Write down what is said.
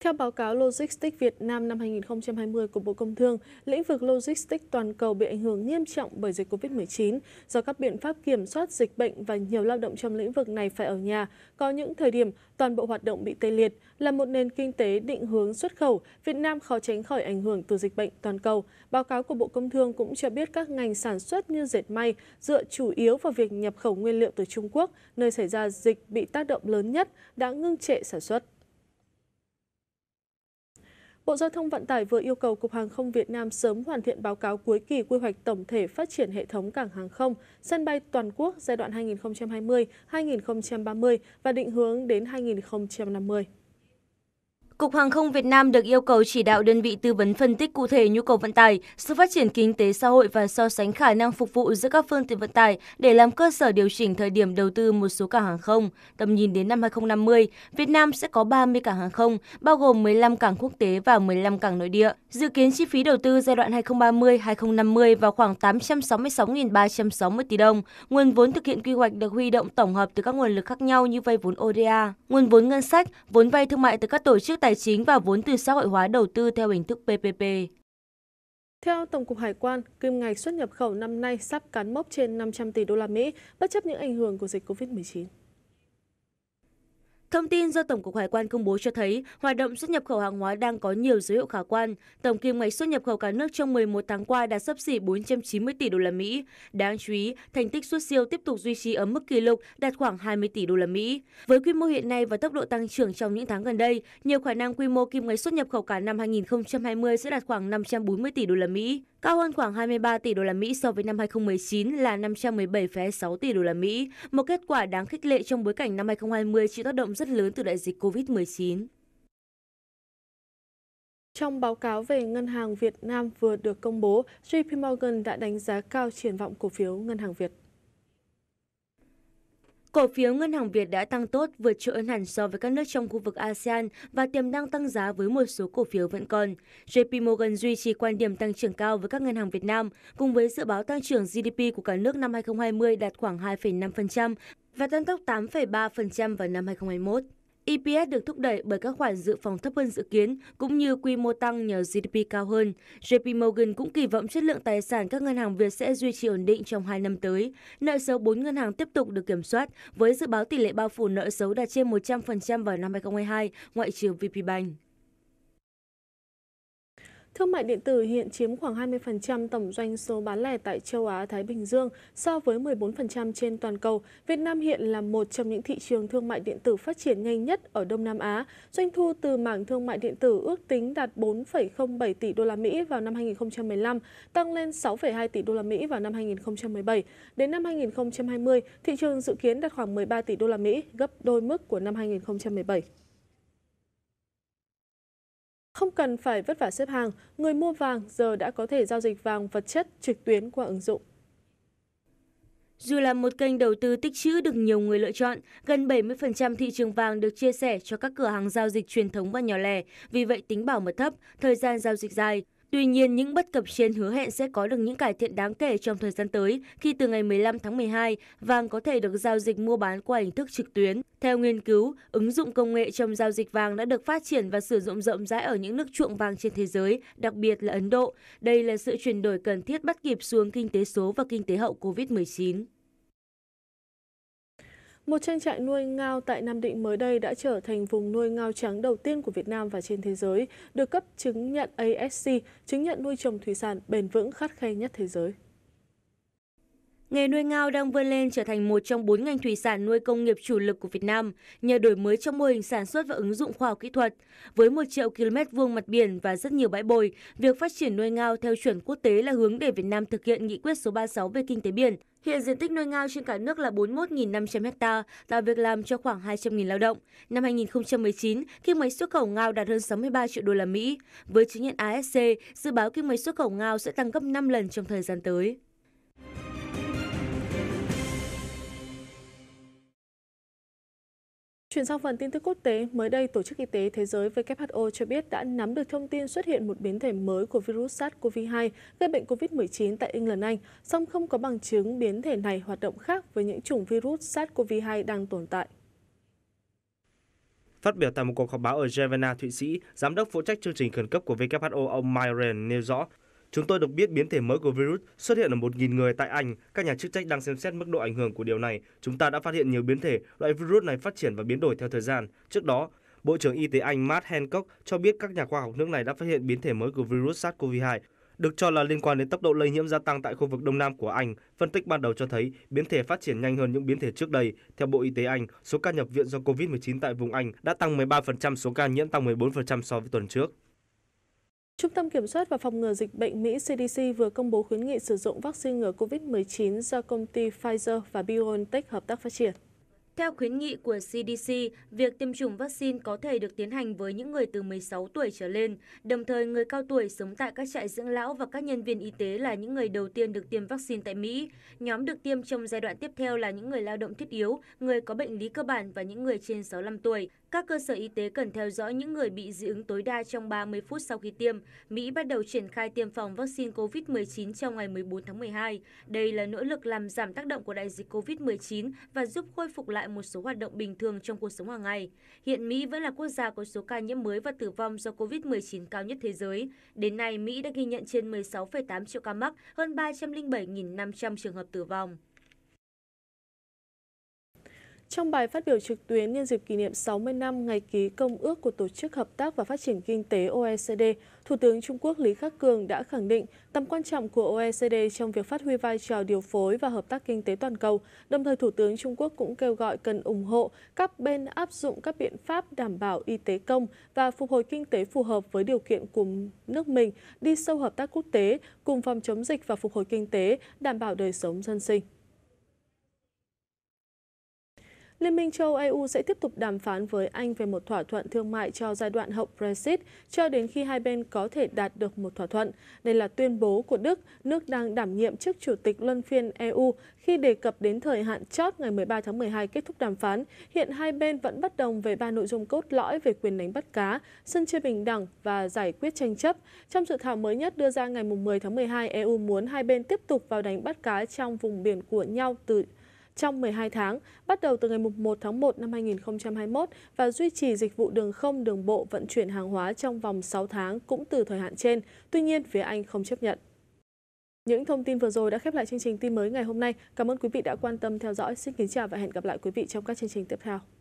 Theo báo cáo Logistics Việt Nam năm 2020 của Bộ Công Thương, lĩnh vực logistics toàn cầu bị ảnh hưởng nghiêm trọng bởi dịch COVID-19 do các biện pháp kiểm soát dịch bệnh và nhiều lao động trong lĩnh vực này phải ở nhà. Có những thời điểm, toàn bộ hoạt động bị tê liệt. Là một nền kinh tế định hướng xuất khẩu, Việt Nam khó tránh khỏi ảnh hưởng từ dịch bệnh toàn cầu. Báo cáo của Bộ Công Thương cũng cho biết các ngành sản xuất như dệt may dựa chủ yếu vào việc nhập khẩu nguyên liệu từ Trung Quốc, nơi xảy ra dịch bị tác động lớn nhất, đã ngưng trệ sản xuất. Bộ Giao thông Vận tải vừa yêu cầu Cục Hàng không Việt Nam sớm hoàn thiện báo cáo cuối kỳ quy hoạch tổng thể phát triển hệ thống cảng hàng không, sân bay toàn quốc giai đoạn 2020-2030 và định hướng đến 2050. Cục Hàng không Việt Nam được yêu cầu chỉ đạo đơn vị tư vấn phân tích cụ thể nhu cầu vận tải, sự phát triển kinh tế xã hội và so sánh khả năng phục vụ giữa các phương tiện vận tải để làm cơ sở điều chỉnh thời điểm đầu tư một số cảng hàng không. Tầm nhìn đến năm 2050, Việt Nam sẽ có 30 cảng hàng không, bao gồm 15 cảng quốc tế và 15 cảng nội địa. Dự kiến chi phí đầu tư giai đoạn 2030-2050 vào khoảng 866.360 tỷ đồng. Nguồn vốn thực hiện quy hoạch được huy động tổng hợp từ các nguồn lực khác nhau như vay vốn ODA, nguồn vốn ngân sách, vốn vay thương mại từ các tổ chức tài chính và vốn từ xã hội hóa đầu tư theo hình thức PPP. Theo Tổng cục Hải quan, kim ngạch xuất nhập khẩu năm nay sắp cán mốc trên 500 tỷ đô la Mỹ, bất chấp những ảnh hưởng của dịch COVID-19. Thông tin do Tổng cục Hải quan công bố cho thấy, hoạt động xuất nhập khẩu hàng hóa đang có nhiều dấu hiệu khả quan. Tổng kim ngạch xuất nhập khẩu cả nước trong 11 tháng qua đã sấp xỉ 490 tỷ đô la Mỹ. Đáng chú ý, thành tích xuất siêu tiếp tục duy trì ở mức kỷ lục đạt khoảng 20 tỷ đô la Mỹ. Với quy mô hiện nay và tốc độ tăng trưởng trong những tháng gần đây, nhiều khả năng quy mô kim ngạch xuất nhập khẩu cả năm 2020 sẽ đạt khoảng 540 tỷ đô la Mỹ cao hơn khoảng 23 tỷ đô la Mỹ so với năm 2019 là 517,6 tỷ đô la Mỹ, một kết quả đáng khích lệ trong bối cảnh năm 2020 chịu tác động rất lớn từ đại dịch COVID-19. Trong báo cáo về ngân hàng Việt Nam vừa được công bố, JP Morgan đã đánh giá cao triển vọng cổ phiếu ngân hàng Việt. Cổ phiếu Ngân hàng Việt đã tăng tốt, vượt trội hơn hẳn so với các nước trong khu vực ASEAN và tiềm năng tăng giá với một số cổ phiếu vẫn còn. JP Morgan duy trì quan điểm tăng trưởng cao với các ngân hàng Việt Nam, cùng với dự báo tăng trưởng GDP của cả nước năm 2020 đạt khoảng 2,5% và tăng tốc 8,3% vào năm 2021. EPS được thúc đẩy bởi các khoản dự phòng thấp hơn dự kiến cũng như quy mô tăng nhờ GDP cao hơn. JP Morgan cũng kỳ vọng chất lượng tài sản các ngân hàng Việt sẽ duy trì ổn định trong 2 năm tới. Nợ xấu 4 ngân hàng tiếp tục được kiểm soát với dự báo tỷ lệ bao phủ nợ xấu đạt trên 100% vào năm 2022, ngoại trừ VPBank. Thương mại điện tử hiện chiếm khoảng 20% tổng doanh số bán lẻ tại châu Á-Thái Bình Dương so với 14% trên toàn cầu. Việt Nam hiện là một trong những thị trường thương mại điện tử phát triển nhanh nhất ở Đông Nam Á. Doanh thu từ mảng thương mại điện tử ước tính đạt 4,07 tỷ đô la Mỹ vào năm 2015, tăng lên 6,2 tỷ đô la Mỹ vào năm 2017. Đến năm 2020, thị trường dự kiến đạt khoảng 13 tỷ đô la Mỹ, gấp đôi mức của năm 2017. Không cần phải vất vả xếp hàng, người mua vàng giờ đã có thể giao dịch vàng vật chất trực tuyến qua ứng dụng. Dù là một kênh đầu tư tích trữ được nhiều người lựa chọn, gần 70% thị trường vàng được chia sẻ cho các cửa hàng giao dịch truyền thống và nhỏ lẻ, vì vậy tính bảo mật thấp, thời gian giao dịch dài. Tuy nhiên, những bất cập trên hứa hẹn sẽ có được những cải thiện đáng kể trong thời gian tới khi từ ngày 15 tháng 12, vàng có thể được giao dịch mua bán qua hình thức trực tuyến. Theo nghiên cứu, ứng dụng công nghệ trong giao dịch vàng đã được phát triển và sử dụng rộng rãi ở những nước chuộng vàng trên thế giới, đặc biệt là Ấn Độ. Đây là sự chuyển đổi cần thiết bắt kịp xuống kinh tế số và kinh tế hậu COVID-19. Một trang trại nuôi ngao tại Nam Định mới đây đã trở thành vùng nuôi ngao trắng đầu tiên của Việt Nam và trên thế giới, được cấp chứng nhận ASC, chứng nhận nuôi trồng thủy sản bền vững khắt khe nhất thế giới. Nghề nuôi ngao đang vươn lên trở thành một trong bốn ngành thủy sản nuôi công nghiệp chủ lực của Việt Nam nhờ đổi mới trong mô hình sản xuất và ứng dụng khoa học kỹ thuật. Với một triệu km vuông mặt biển và rất nhiều bãi bồi, việc phát triển nuôi ngao theo chuẩn quốc tế là hướng để Việt Nam thực hiện nghị quyết số 36 về kinh tế biển. Hiện diện tích nuôi ngao trên cả nước là 41.500 ha, tạo việc làm cho khoảng 200.000 lao động. Năm 2019, kim ngạch xuất khẩu ngao đạt hơn 63 triệu đô la Mỹ. Với chứng nhận ASC, dự báo kim ngạch xuất khẩu ngao sẽ tăng gấp 5 lần trong thời gian tới. Chuyển sang phần tin tức quốc tế, mới đây Tổ chức Y tế Thế giới WHO cho biết đã nắm được thông tin xuất hiện một biến thể mới của virus SARS-CoV-2 gây bệnh COVID-19 tại England Anh, song không có bằng chứng biến thể này hoạt động khác với những chủng virus SARS-CoV-2 đang tồn tại. Phát biểu tại một cuộc họp báo ở Geneva, Thụy Sĩ, Giám đốc phụ trách chương trình khẩn cấp của WHO ông Myron nêu rõ, Chúng tôi được biết biến thể mới của virus xuất hiện ở 1.000 người tại Anh. Các nhà chức trách đang xem xét mức độ ảnh hưởng của điều này. Chúng ta đã phát hiện nhiều biến thể, loại virus này phát triển và biến đổi theo thời gian. Trước đó, Bộ trưởng Y tế Anh Matt Hancock cho biết các nhà khoa học nước này đã phát hiện biến thể mới của virus SARS-CoV-2, được cho là liên quan đến tốc độ lây nhiễm gia tăng tại khu vực Đông Nam của Anh. Phân tích ban đầu cho thấy biến thể phát triển nhanh hơn những biến thể trước đây. Theo Bộ Y tế Anh, số ca nhập viện do COVID-19 tại vùng Anh đã tăng 13%, số ca nhiễm tăng 14% so với tuần trước. Trung tâm Kiểm soát và Phòng ngừa Dịch bệnh Mỹ CDC vừa công bố khuyến nghị sử dụng vaccine ngừa COVID-19 do công ty Pfizer và BioNTech hợp tác phát triển. Theo khuyến nghị của CDC, việc tiêm chủng vaccine có thể được tiến hành với những người từ 16 tuổi trở lên. Đồng thời, người cao tuổi sống tại các trại dưỡng lão và các nhân viên y tế là những người đầu tiên được tiêm vaccine tại Mỹ. Nhóm được tiêm trong giai đoạn tiếp theo là những người lao động thiết yếu, người có bệnh lý cơ bản và những người trên 65 tuổi. Các cơ sở y tế cần theo dõi những người bị dị ứng tối đa trong 30 phút sau khi tiêm. Mỹ bắt đầu triển khai tiêm phòng vaccine COVID-19 trong ngày 14 tháng 12. Đây là nỗ lực làm giảm tác động của đại dịch COVID-19 và giúp khôi phục lại một số hoạt động bình thường trong cuộc sống hàng ngày. Hiện Mỹ vẫn là quốc gia có số ca nhiễm mới và tử vong do COVID-19 cao nhất thế giới. Đến nay, Mỹ đã ghi nhận trên 16,8 triệu ca mắc, hơn 307.500 trường hợp tử vong. Trong bài phát biểu trực tuyến nhân dịp kỷ niệm 60 năm ngày ký Công ước của Tổ chức Hợp tác và Phát triển Kinh tế OECD, Thủ tướng Trung Quốc Lý Khắc Cường đã khẳng định tầm quan trọng của OECD trong việc phát huy vai trò điều phối và hợp tác kinh tế toàn cầu. Đồng thời, Thủ tướng Trung Quốc cũng kêu gọi cần ủng hộ các bên áp dụng các biện pháp đảm bảo y tế công và phục hồi kinh tế phù hợp với điều kiện của nước mình, đi sâu hợp tác quốc tế, cùng phòng chống dịch và phục hồi kinh tế, đảm bảo đời sống dân sinh. Liên minh châu EU sẽ tiếp tục đàm phán với Anh về một thỏa thuận thương mại cho giai đoạn hậu Brexit cho đến khi hai bên có thể đạt được một thỏa thuận. Đây là tuyên bố của Đức, nước đang đảm nhiệm chức chủ tịch luân phiên EU khi đề cập đến thời hạn chót ngày 13 tháng 12 kết thúc đàm phán. Hiện hai bên vẫn bất đồng về ba nội dung cốt lõi về quyền đánh bắt cá, sân chơi bình đẳng và giải quyết tranh chấp. Trong dự thảo mới nhất đưa ra ngày 10 tháng 12, EU muốn hai bên tiếp tục vào đánh bắt cá trong vùng biển của nhau từ trong 12 tháng, bắt đầu từ ngày 1 tháng 1 năm 2021 và duy trì dịch vụ đường không đường bộ vận chuyển hàng hóa trong vòng 6 tháng cũng từ thời hạn trên. Tuy nhiên, phía Anh không chấp nhận. Những thông tin vừa rồi đã khép lại chương trình tin mới ngày hôm nay. Cảm ơn quý vị đã quan tâm theo dõi. Xin kính chào và hẹn gặp lại quý vị trong các chương trình tiếp theo.